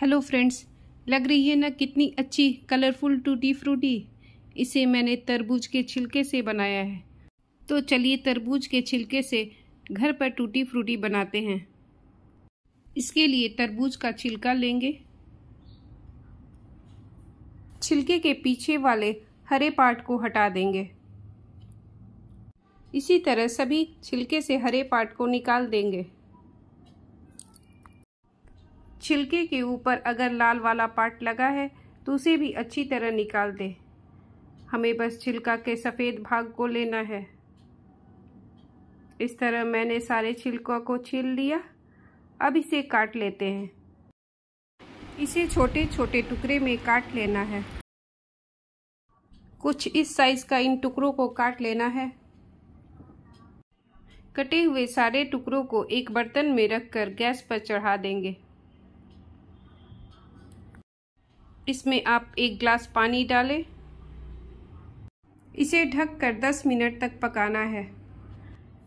hello friends लग रही है ना कितनी अच्छी कलरफुल टूटी फ्रूटी इसे मैंने तरबूज के छिलके से बनाया है तो चलिए तरबूज के छिलके से घर पर टूटी फ्रूटी बनाते हैं इसके लिए तरबूज का छिलका लेंगे छिलके के पीछे वाले हरे पार्ट को हटा देंगे इसी तरह सभी छिलके से हरे पार्ट को निकाल देंगे छिलके के ऊपर अगर लाल वाला पार्ट लगा है तो उसे भी अच्छी तरह निकाल दें हमें बस छिलका के सफ़ेद भाग को लेना है इस तरह मैंने सारे छिलकों को छील लिया अब इसे काट लेते हैं इसे छोटे छोटे टुकड़े में काट लेना है कुछ इस साइज का इन टुकड़ों को काट लेना है कटे हुए सारे टुकड़ों को एक बर्तन में रखकर गैस पर चढ़ा देंगे इसमें आप एक ग्लास पानी डालें इसे ढककर 10 मिनट तक पकाना है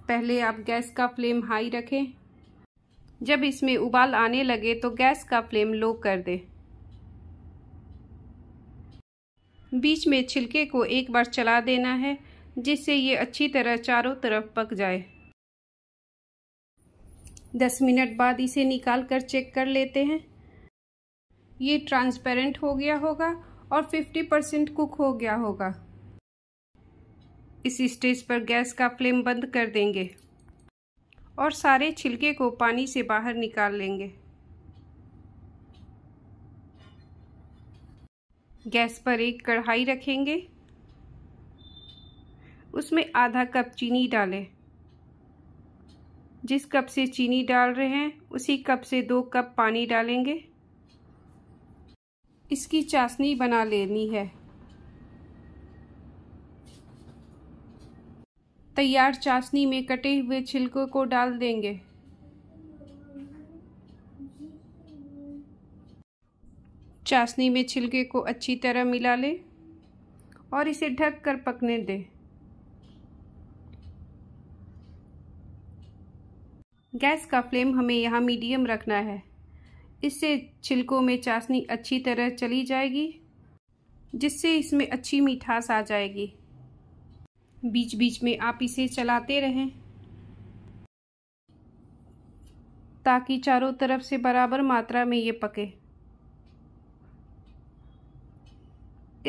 पहले आप गैस का फ्लेम हाई रखें जब इसमें उबाल आने लगे तो गैस का फ्लेम लो कर दें बीच में छिलके को एक बार चला देना है जिससे ये अच्छी तरह चारों तरफ पक जाए दस मिनट बाद इसे निकाल कर चेक कर लेते हैं ये ट्रांसपेरेंट हो गया होगा और 50 परसेंट कुक हो गया होगा इस स्टेज पर गैस का फ्लेम बंद कर देंगे और सारे छिलके को पानी से बाहर निकाल लेंगे गैस पर एक कढ़ाई रखेंगे उसमें आधा कप चीनी डालें जिस कप से चीनी डाल रहे हैं उसी कप से दो कप पानी डालेंगे इसकी चाशनी बना लेनी है तैयार चाशनी में कटे हुए छिलकों को डाल देंगे चाशनी में छिलके को अच्छी तरह मिला लें और इसे ढक कर पकने दें गैस का फ्लेम हमें यहाँ मीडियम रखना है इससे छिलकों में चाशनी अच्छी तरह चली जाएगी जिससे इसमें अच्छी मिठास आ जाएगी बीच बीच में आप इसे चलाते रहें ताकि चारों तरफ से बराबर मात्रा में ये पके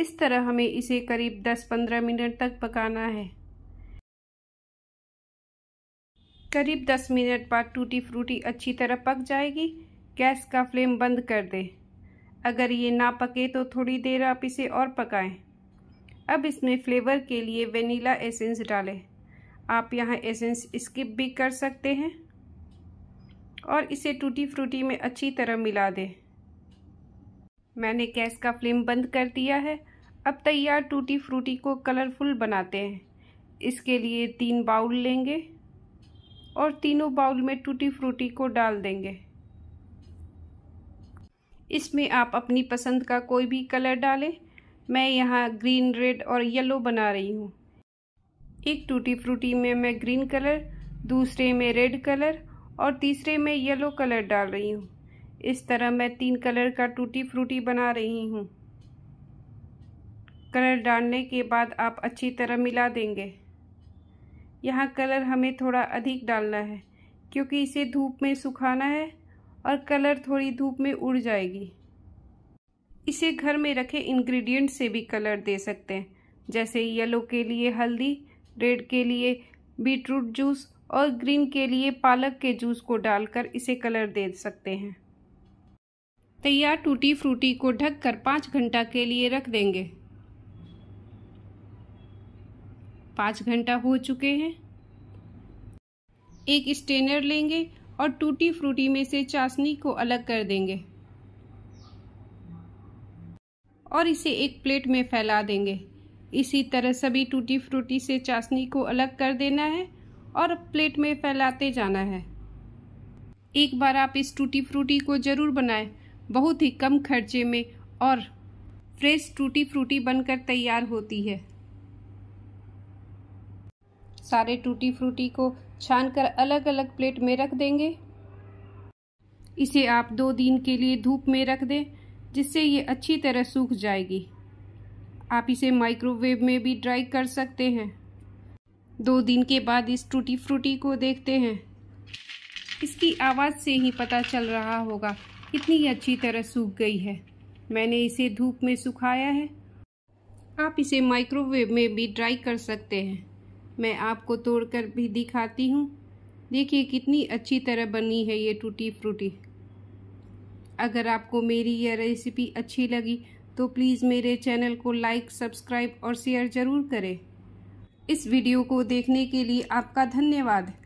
इस तरह हमें इसे करीब 10-15 मिनट तक पकाना है करीब 10 मिनट बाद टूटी फ्रूटी अच्छी तरह पक जाएगी गैस का फ्लेम बंद कर दें अगर ये ना पके तो थोड़ी देर आप इसे और पकाएं अब इसमें फ्लेवर के लिए वनीला एसेंस डालें आप यहाँ एसेंस स्किप भी कर सकते हैं और इसे टूटी फ्रूटी में अच्छी तरह मिला दें मैंने गैस का फ्लेम बंद कर दिया है अब तैयार टूटी फ्रूटी को कलरफुल बनाते हैं इसके लिए तीन बाउल लेंगे और तीनों बाउल में टूटी फ्रूटी को डाल देंगे इसमें आप अपनी पसंद का कोई भी कलर डालें मैं यहाँ ग्रीन रेड और येलो बना रही हूँ एक टूटी फ्रूटी में मैं ग्रीन कलर दूसरे में रेड कलर और तीसरे में येलो कलर डाल रही हूँ इस तरह मैं तीन कलर का टूटी फ्रूटी बना रही हूँ कलर डालने के बाद आप अच्छी तरह मिला देंगे यहाँ कलर हमें थोड़ा अधिक डालना है क्योंकि इसे धूप में सुखाना है और कलर थोड़ी धूप में उड़ जाएगी इसे घर में रखे इंग्रेडिएंट से भी कलर दे सकते हैं जैसे येलो के लिए हल्दी रेड के लिए बीटरूट जूस और ग्रीन के लिए पालक के जूस को डालकर इसे कलर दे सकते हैं तैयार टूटी फ्रूटी को ढककर पाँच घंटा के लिए रख देंगे पाँच घंटा हो चुके हैं एक स्टेनर लेंगे और टूटी फ्रूटी में से चाशनी को अलग कर देंगे और इसे एक प्लेट में फैला देंगे इसी तरह सभी टूटी फ्रूटी से चाशनी को अलग कर देना है और प्लेट में फैलाते जाना है एक बार आप इस टूटी फ्रूटी को ज़रूर बनाएं बहुत ही कम खर्चे में और फ्रेश टूटी फ्रूटी बनकर तैयार होती है सारे टूटी फ्रूटी को छानकर अलग अलग प्लेट में रख देंगे इसे आप दो दिन के लिए धूप में रख दें जिससे ये अच्छी तरह सूख जाएगी आप इसे माइक्रोवेव में भी ड्राई कर सकते हैं दो दिन के बाद इस टूटी फ्रूटी को देखते हैं इसकी आवाज़ से ही पता चल रहा होगा कितनी अच्छी तरह सूख गई है मैंने इसे धूप में सुखाया है आप इसे माइक्रोवेव में भी ड्राई कर सकते हैं मैं आपको तोड़कर भी दिखाती हूँ देखिए कितनी अच्छी तरह बनी है ये टूटी फ्रूटी अगर आपको मेरी यह रेसिपी अच्छी लगी तो प्लीज़ मेरे चैनल को लाइक सब्सक्राइब और शेयर ज़रूर करें इस वीडियो को देखने के लिए आपका धन्यवाद